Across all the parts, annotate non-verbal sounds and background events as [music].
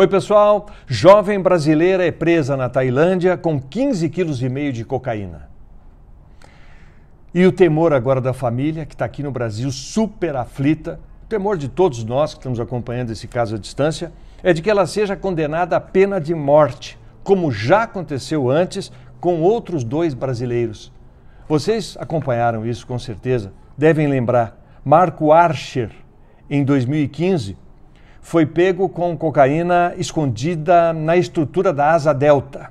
Oi, pessoal. Jovem brasileira é presa na Tailândia com 15,5 quilos e meio de cocaína. E o temor agora da família, que está aqui no Brasil super aflita, o temor de todos nós que estamos acompanhando esse caso à distância, é de que ela seja condenada à pena de morte, como já aconteceu antes com outros dois brasileiros. Vocês acompanharam isso com certeza, devem lembrar. Marco Archer, em 2015, foi pego com cocaína escondida na estrutura da asa delta.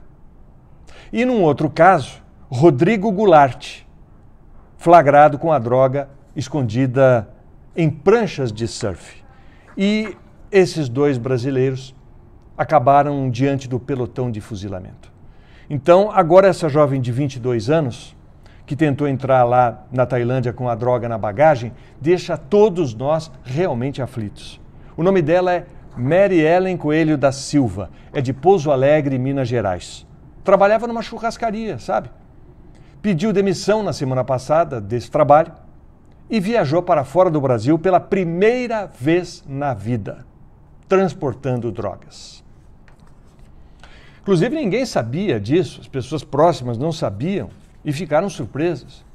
E num outro caso, Rodrigo Goulart, flagrado com a droga escondida em pranchas de surf. E esses dois brasileiros acabaram diante do pelotão de fuzilamento. Então, agora essa jovem de 22 anos, que tentou entrar lá na Tailândia com a droga na bagagem, deixa todos nós realmente aflitos. O nome dela é Mary Ellen Coelho da Silva, é de Pouso Alegre, Minas Gerais. Trabalhava numa churrascaria, sabe? Pediu demissão na semana passada desse trabalho e viajou para fora do Brasil pela primeira vez na vida, transportando drogas. Inclusive, ninguém sabia disso, as pessoas próximas não sabiam e ficaram surpresas.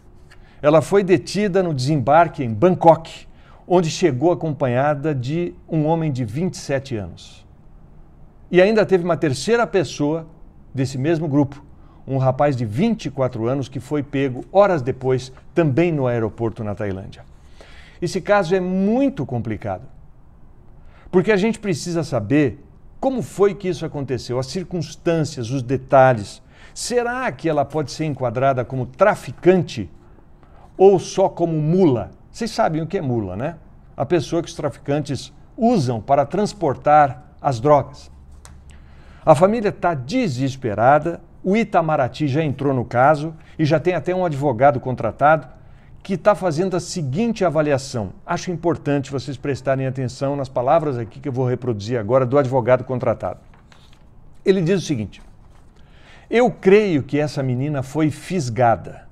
Ela foi detida no desembarque em Bangkok onde chegou acompanhada de um homem de 27 anos. E ainda teve uma terceira pessoa desse mesmo grupo, um rapaz de 24 anos que foi pego horas depois, também no aeroporto na Tailândia. Esse caso é muito complicado, porque a gente precisa saber como foi que isso aconteceu, as circunstâncias, os detalhes. Será que ela pode ser enquadrada como traficante ou só como mula? Vocês sabem o que é mula, né? A pessoa que os traficantes usam para transportar as drogas. A família está desesperada, o Itamaraty já entrou no caso e já tem até um advogado contratado que está fazendo a seguinte avaliação. Acho importante vocês prestarem atenção nas palavras aqui que eu vou reproduzir agora do advogado contratado. Ele diz o seguinte: Eu creio que essa menina foi fisgada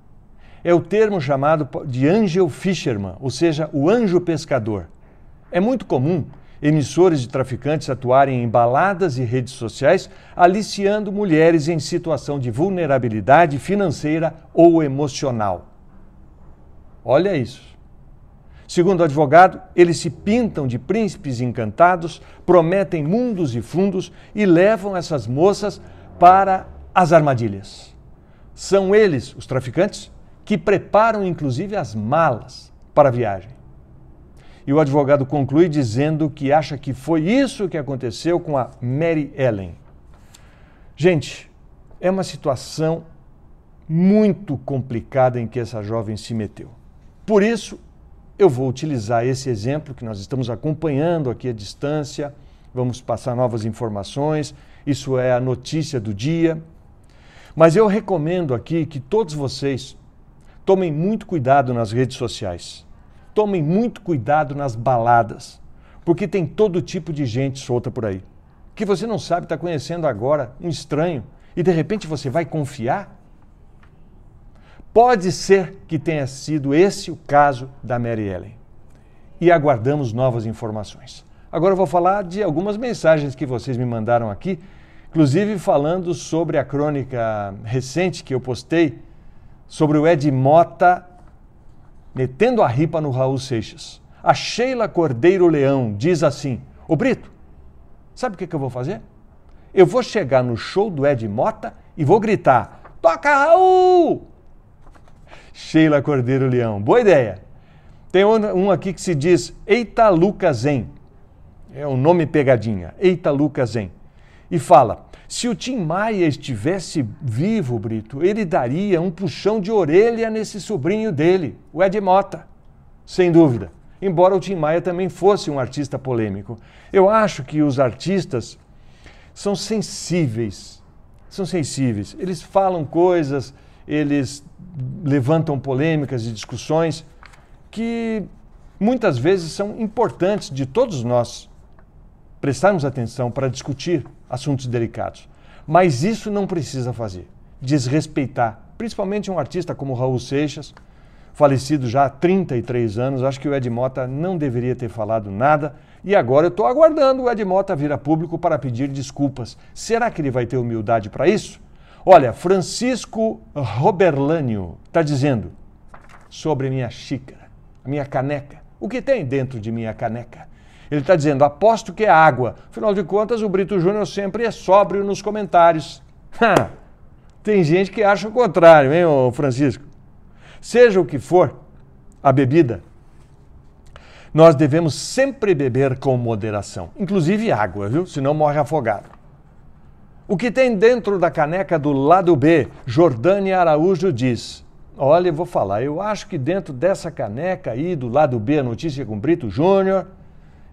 é o termo chamado de angel fisherman, ou seja, o anjo pescador. É muito comum emissores de traficantes atuarem em baladas e redes sociais, aliciando mulheres em situação de vulnerabilidade financeira ou emocional. Olha isso. Segundo o advogado, eles se pintam de príncipes encantados, prometem mundos e fundos e levam essas moças para as armadilhas. São eles, os traficantes, que preparam inclusive as malas para a viagem. E o advogado conclui dizendo que acha que foi isso que aconteceu com a Mary Ellen. Gente, é uma situação muito complicada em que essa jovem se meteu. Por isso, eu vou utilizar esse exemplo que nós estamos acompanhando aqui à distância. Vamos passar novas informações. Isso é a notícia do dia. Mas eu recomendo aqui que todos vocês Tomem muito cuidado nas redes sociais. Tomem muito cuidado nas baladas, porque tem todo tipo de gente solta por aí. Que você não sabe, está conhecendo agora, um estranho, e de repente você vai confiar? Pode ser que tenha sido esse o caso da Mary Ellen. E aguardamos novas informações. Agora eu vou falar de algumas mensagens que vocês me mandaram aqui, inclusive falando sobre a crônica recente que eu postei sobre o Ed Mota metendo a ripa no Raul Seixas. A Sheila Cordeiro Leão diz assim: Ô Brito, sabe o que, que eu vou fazer? Eu vou chegar no show do Ed Mota e vou gritar: Toca Raul! Sheila Cordeiro Leão, boa ideia. Tem um aqui que se diz Eita Lucas Zen. É um nome pegadinha. Eita Lucas Zen e fala: se o Tim Maia estivesse vivo, Brito, ele daria um puxão de orelha nesse sobrinho dele, o Ed Mota. Sem dúvida. Embora o Tim Maia também fosse um artista polêmico. Eu acho que os artistas são sensíveis. São sensíveis. Eles falam coisas, eles levantam polêmicas e discussões que muitas vezes são importantes de todos nós prestarmos atenção para discutir assuntos delicados. Mas isso não precisa fazer. Desrespeitar, principalmente um artista como Raul Seixas, falecido já há 33 anos, acho que o Ed Mota não deveria ter falado nada. E agora eu estou aguardando o Ed Mota vir a público para pedir desculpas. Será que ele vai ter humildade para isso? Olha, Francisco Roberlânio está dizendo sobre minha xícara, minha caneca. O que tem dentro de minha caneca? Ele está dizendo: aposto que é água. Afinal de contas, o Brito Júnior sempre é sóbrio nos comentários. [laughs] Tem gente que acha o contrário, hein, Francisco? Seja o que for a bebida, nós devemos sempre beber com moderação, inclusive água, viu? Senão morre afogado. O que tem dentro da caneca do lado B, Jordânia Araújo diz: Olha, eu vou falar, eu acho que dentro dessa caneca aí do lado B, a notícia com Brito Júnior,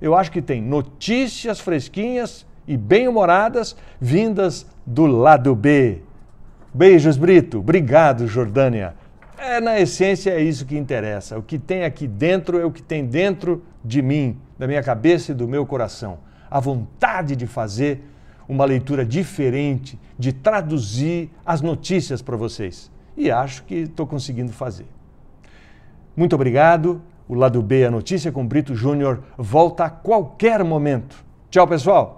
eu acho que tem notícias fresquinhas e bem-humoradas vindas do lado B. Beijos, Brito. Obrigado, Jordânia. É, na essência, é isso que interessa. O que tem aqui dentro é o que tem dentro de mim, da minha cabeça e do meu coração. A vontade de fazer uma leitura diferente, de traduzir as notícias para vocês. E acho que estou conseguindo fazer. Muito obrigado. O lado B, é a notícia com Brito Júnior volta a qualquer momento. Tchau, pessoal!